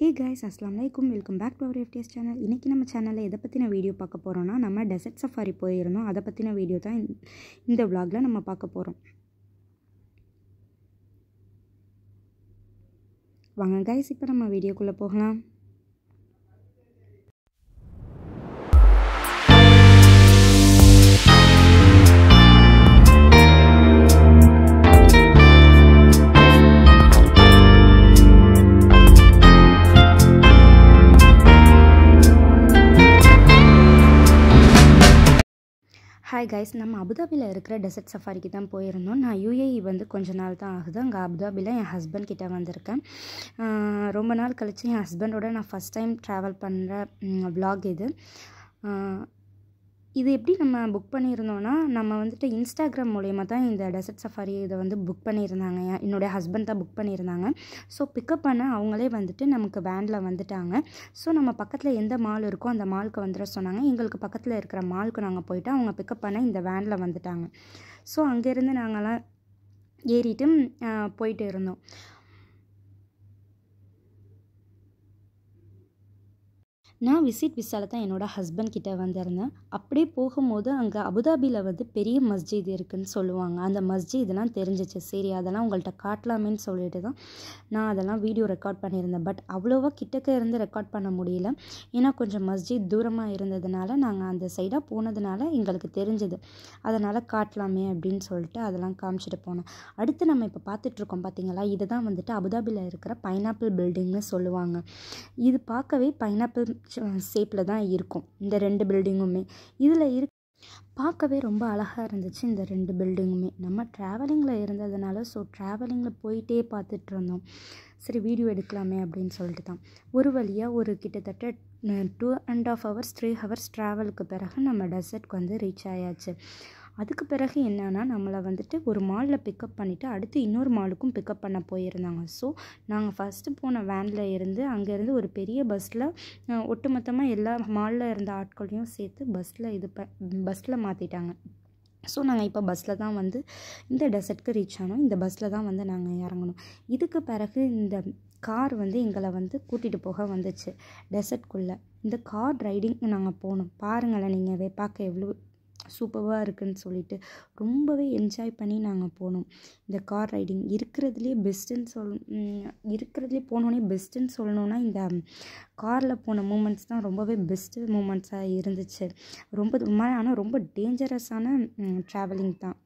ஹே guys அஸ்லாம் வலைக்கும் welcome back to our FTS channel இன்றைக்கி நம்ம சேனலில் எதை பற்றின வீடியோ பார்க்க போகிறோன்னா நம்ம டெசர்ட் சஃபாரி போயிருந்தோம் அதை பற்றின வீடியோ தான் இந்த விளாகில் நம்ம பார்க்க போகிறோம் வாங்க கைஸ் இப்போ நம்ம வீடியோக்குள்ளே போகலாம் ஹாய் கைஸ் நம்ம அபுதாபியில் இருக்கிற டெசர்ட் சஃபாரிக்கு தான் போயிருந்தோம் நான் யூஏஇ e வந்து கொஞ்ச நாள் தான் ஆகுது அங்கே அபுதாபியில் என் ஹஸ்பண்ட் கிட்டே வந்திருக்கேன் ரொம்ப நாள் கழித்து என் ஹஸ்பண்டோட நான் ஃபஸ்ட் டைம் ட்ராவல் பண்ணுற வ்ளாக் இது இது எப்படி நம்ம புக் பண்ணியிருந்தோன்னா நம்ம வந்துட்டு இன்ஸ்டாகிராம் மூலயமா தான் இந்த டெசர்ட் சஃபாரி இதை வந்து புக் பண்ணியிருந்தாங்க என்னுடைய ஹஸ்பண்ட் தான் புக் பண்ணியிருந்தாங்க ஸோ பிக்கப் பண்ண அவங்களே வந்துட்டு நமக்கு வேனில் வந்துட்டாங்க ஸோ நம்ம பக்கத்தில் எந்த மால் இருக்கோ அந்த மாலுக்கு வந்துட சொன்னாங்க எங்களுக்கு பக்கத்தில் இருக்கிற மாலுக்கு நாங்கள் போயிட்டு அவங்க பிக்கப் பண்ண இந்த வேனில் வந்துட்டாங்க ஸோ அங்கேருந்து நாங்களாம் ஏறிட்டு போயிட்டு இருந்தோம் நான் விசிட் விசால தான் என்னோடய ஹஸ்பண்ட் கிட்டே வந்திருந்தேன் அப்படியே போகும்போது அங்கே அபுதாபியில் வந்து பெரிய மஸ்ஜித் இருக்குதுன்னு சொல்லுவாங்க அந்த மஸ்ஜித்லாம் தெரிஞ்சிச்சு சரி அதெல்லாம் உங்கள்கிட்ட காட்டலாமேன்னு சொல்லிட்டு தான் நான் அதெல்லாம் வீடியோ ரெக்கார்ட் பண்ணியிருந்தேன் பட் அவ்வளோவா கிட்டக்க இருந்து ரெக்கார்ட் பண்ண முடியல ஏன்னா கொஞ்சம் மஸ்ஜித் தூரமாக இருந்ததுனால நாங்கள் அந்த சைடாக போனதுனால எங்களுக்கு தெரிஞ்சது அதனால் காட்டலாமே அப்படின்னு சொல்லிட்டு அதெல்லாம் காமிச்சிட்டு போனேன் அடுத்து நம்ம இப்போ பார்த்துட்ருக்கோம் பார்த்தீங்களா இதுதான் வந்துட்டு அபுதாபியில் இருக்கிற பைனாப்பிள் பில்டிங்னு சொல்லுவாங்க இது பார்க்கவே பைனாப்பிள் ஷேப்பில் தான் இருக்கும் இந்த ரெண்டு பில்டிங்குமே இதில் இரு பார்க்கவே ரொம்ப அழகாக இருந்துச்சு இந்த ரெண்டு பில்டிங்குமே நம்ம ட்ராவலிங்கில் இருந்ததுனால ஸோ ட்ராவலிங்கில் போயிட்டே பார்த்துட்டு இருந்தோம் சரி வீடியோ எடுக்கலாமே அப்படின்னு சொல்லிட்டு தான் ஒரு வழியாக ஒரு கிட்டத்தட்ட two and half hours three hours ட்ராவலுக்கு பிறகு நம்ம டெசர்ட்க்கு வந்து ரீச் ஆயாச்சு அதுக்கு பிறகு என்னென்னா நம்மளை வந்துட்டு ஒரு மாலில் பிக்கப் பண்ணிவிட்டு அடுத்து இன்னொரு மாலுக்கும் பிக்கப் பண்ண போயிருந்தாங்க ஸோ நாங்கள் ஃபஸ்ட்டு போன வேனில் இருந்து அங்கேருந்து ஒரு பெரிய பஸ்ஸில் ஒட்டுமொத்தமாக எல்லா மாலில் இருந்த ஆட்களையும் சேர்த்து பஸ்ஸில் இது ப பஸ்ஸில் மாற்றிட்டாங்க ஸோ நாங்கள் இப்போ பஸ்ஸில் தான் வந்து இந்த டெசர்ட்க்கு ரீச் ஆனோம் இந்த பஸ்ஸில் தான் வந்து நாங்கள் இறங்கணும் இதுக்கு பிறகு இந்த கார் வந்து எங்களை வந்து கூட்டிகிட்டு போக வந்துச்சு டெசர்ட்குள்ளே இந்த கார் ரைடிங் நாங்கள் போகணும் பாருங்களேன் நீங்கள் பார்க்க எவ்வளோ சூப்பராக இருக்குதுன்னு சொல்லிட்டு ரொம்பவே என்ஜாய் பண்ணி நாங்கள் போனோம் இந்த கார் ரைடிங் இருக்கிறதுலே பெஸ்ட்டுன்னு சொல் இருக்கிறதுலே போனோன்னே பெஸ்ட்டுன்னு சொல்லணுன்னா இந்த காரில் போன மூமெண்ட்ஸ் தான் ரொம்பவே பெஸ்ட்டு மூமெண்ட்ஸாக இருந்துச்சு ரொம்ப ஆனால் ரொம்ப டேஞ்சரஸான ட்ராவலிங் தான்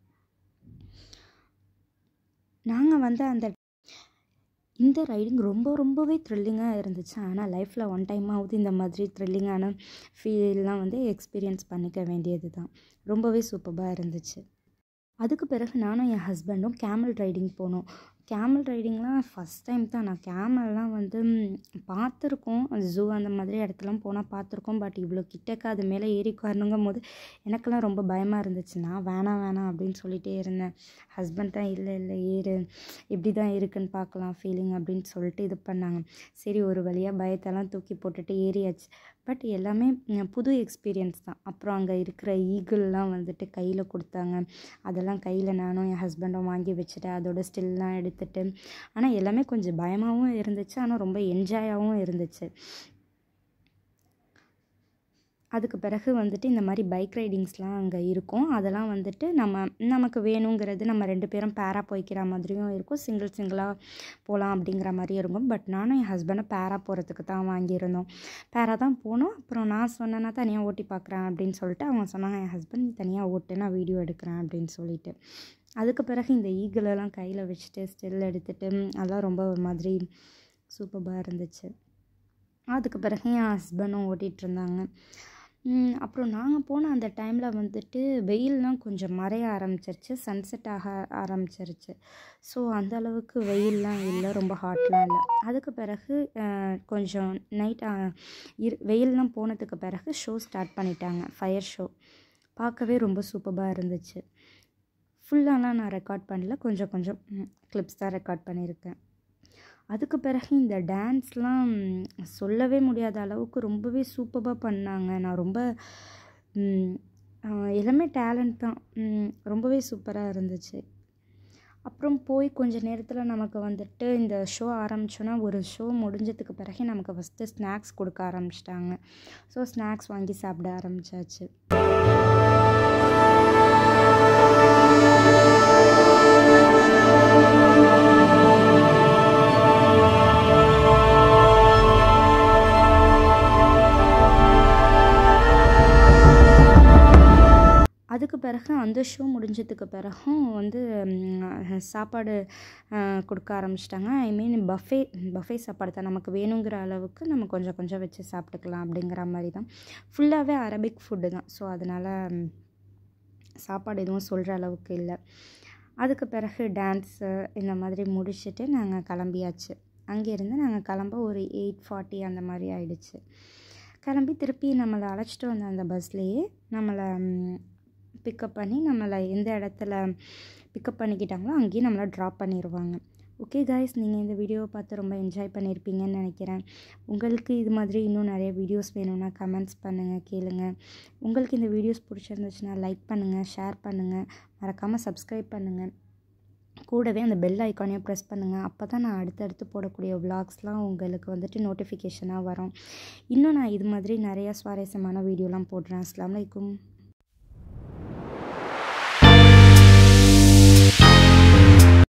நாங்கள் வந்து அந்த இந்த ரைடிங் ரொம்ப ரொம்பவே த்ரில்லிங்காக இருந்துச்சு ஆனால் லைஃப்பில் ஒன் டைமாவது இந்த மாதிரி த்ரில்லிங்கான ஃபீல்லாம் வந்து எக்ஸ்பீரியன்ஸ் பண்ணிக்க வேண்டியது தான் ரொம்பவே சூப்பராக இருந்துச்சு அதுக்கு பிறகு நானும் என் ஹஸ்பண்டும் கேமல் ரைடிங் போனோம் கேமல் ரைடிங்லாம் ஃபஸ்ட் டைம் தான் நான் கேமல்லாம் வந்து பார்த்துருக்கோம் ஜூ அந்த மாதிரி இடத்துலாம் போனால் பார்த்துருக்கோம் பட் இவ்வளோ கிட்டக்க அது மேலே ஏறி உட்காரணுங்கும் போது எனக்கெல்லாம் ரொம்ப பயமாக இருந்துச்சுன்னா வேணாம் வேணாம் அப்படின்னு சொல்லிகிட்டே இருந்தேன் ஹஸ்பண்ட் தான் இல்லை இல்லை ஏறு எப்படி தான் இருக்குன்னு பார்க்கலாம் ஃபீலிங் அப்படின்னு சொல்லிட்டு இது பண்ணாங்க சரி ஒரு வழியாக பயத்தெல்லாம் தூக்கி போட்டுட்டு ஏறியாச்சு பட் எல்லாமே புது எக்ஸ்பீரியன்ஸ் தான் அப்புறம் அங்கே இருக்கிற ஈகிள்லாம் வந்துட்டு கையில் கொடுத்தாங்க அதெல்லாம் கையில் நானும் என் ஹஸ்பண்டும் வாங்கி வச்சுட்டு அதோட ஸ்டில்லாம் எடுத்துகிட்டு ஆனால் எல்லாமே கொஞ்சம் பயமாகவும் இருந்துச்சு ஆனால் ரொம்ப என்ஜாயாகவும் இருந்துச்சு அதுக்கு பிறகு வந்துட்டு இந்த மாதிரி பைக் ரைடிங்ஸ்லாம் அங்கே இருக்கும் அதெல்லாம் வந்துட்டு நம்ம நமக்கு வேணுங்கிறது நம்ம ரெண்டு பேரும் பேராக போய்க்கிற மாதிரியும் இருக்கும் சிங்கிள் சிங்கிளாக போகலாம் அப்படிங்கிற மாதிரி இருக்கும் பட் நானும் என் ஹஸ்பண்டை பேராக போகிறதுக்கு தான் வாங்கியிருந்தோம் பேராக தான் போனோம் அப்புறம் நான் சொன்னேன்னா தனியாக ஓட்டி பார்க்குறேன் அப்படின்னு சொல்லிட்டு அவங்க சொன்னாங்க என் ஹஸ்பண்ட் தனியாக ஓட்டு நான் வீடியோ எடுக்கிறேன் அப்படின்னு சொல்லிட்டு அதுக்கு பிறகு இந்த ஈகிளெல்லாம் கையில் வச்சுட்டு ஸ்டில் எடுத்துகிட்டு அதெல்லாம் ரொம்ப ஒரு மாதிரி சூப்பராக இருந்துச்சு அதுக்கு பிறகு என் ஹஸ்பண்டும் ஓட்டிகிட்டு இருந்தாங்க அப்புறம் நாங்கள் போன அந்த டைமில் வந்துட்டு வெயில்லாம் கொஞ்சம் மறைய ஆரம்பிச்சிருச்சு சன்செட் ஆக ஆரம்பிச்சிருச்சு ஸோ அந்த அளவுக்கு வெயில்லாம் இல்லை ரொம்ப ஹாட்லாம் இல்லை அதுக்கு பிறகு கொஞ்சம் நைட் இரு வெயில்லாம் போனதுக்கு பிறகு ஷோ ஸ்டார்ட் பண்ணிட்டாங்க ஃபயர் ஷோ பார்க்கவே ரொம்ப சூப்பராக இருந்துச்சு ஃபுல்லாலாம் நான் ரெக்கார்ட் பண்ணல கொஞ்சம் கொஞ்சம் கிளிப்ஸ் தான் ரெக்கார்ட் பண்ணியிருக்கேன் அதுக்கு பிறகு இந்த டான்ஸ்லாம் சொல்லவே முடியாத அளவுக்கு ரொம்பவே சூப்பராக பண்ணாங்க நான் ரொம்ப எல்லாமே டேலண்ட் தான் ரொம்பவே சூப்பராக இருந்துச்சு அப்புறம் போய் கொஞ்ச நேரத்தில் நமக்கு வந்துட்டு இந்த ஷோ ஆரம்பித்தோன்னா ஒரு ஷோ முடிஞ்சதுக்கு பிறகு நமக்கு ஃபஸ்ட்டு ஸ்நாக்ஸ் கொடுக்க ஆரம்பிச்சிட்டாங்க ஸோ ஸ்நாக்ஸ் வாங்கி சாப்பிட ஆரம்பித்தாச்சு அந்த ஷோ முடிஞ்சதுக்கு பிறகும் வந்து சாப்பாடு கொடுக்க ஆரம்பிச்சிட்டாங்க ஐ மீன் பஃபே பஃபே சாப்பாடு தான் நமக்கு வேணுங்கிற அளவுக்கு நம்ம கொஞ்சம் கொஞ்சம் வச்சு சாப்பிட்டுக்கலாம் அப்படிங்கிற மாதிரி தான் ஃபுல்லாகவே அரபிக் ஃபுட்டு தான் ஸோ அதனால் சாப்பாடு எதுவும் சொல்கிற அளவுக்கு இல்லை அதுக்கு பிறகு டான்ஸு இந்த மாதிரி முடிச்சுட்டு நாங்கள் கிளம்பியாச்சு அங்கேருந்து நாங்கள் கிளம்ப ஒரு எயிட் ஃபார்ட்டி அந்த மாதிரி ஆயிடுச்சு கிளம்பி திருப்பி நம்மளை அழைச்சிட்டு வந்த அந்த பஸ்லேயே நம்மளை பிக்கப் பண்ணி நம்மளை எந்த இடத்துல பிக்கப் பண்ணிக்கிட்டாங்களோ அங்கேயே நம்மளை ட்ராப் பண்ணிடுவாங்க ஓகே காய்ஸ் நீங்கள் இந்த வீடியோவை பார்த்து ரொம்ப என்ஜாய் பண்ணியிருப்பீங்கன்னு நினைக்கிறேன் உங்களுக்கு இது மாதிரி இன்னும் நிறைய வீடியோஸ் வேணும்னா கமெண்ட்ஸ் பண்ணுங்கள் கேளுங்கள் உங்களுக்கு இந்த வீடியோஸ் பிடிச்சிருந்துச்சுன்னா லைக் பண்ணுங்கள் ஷேர் பண்ணுங்கள் மறக்காமல் சப்ஸ்கிரைப் பண்ணுங்கள் கூடவே அந்த பெல் ஐக்கானையும் ப்ரெஸ் பண்ணுங்கள் அப்போ தான் நான் அடுத்தடுத்து போடக்கூடிய விளாக்ஸ்லாம் உங்களுக்கு வந்துட்டு நோட்டிஃபிகேஷனாக வரும் இன்னும் நான் இது மாதிரி நிறையா சுவாரஸ்யமான வீடியோலாம் போடுறேன் அஸ்லாம் வலைக்கும்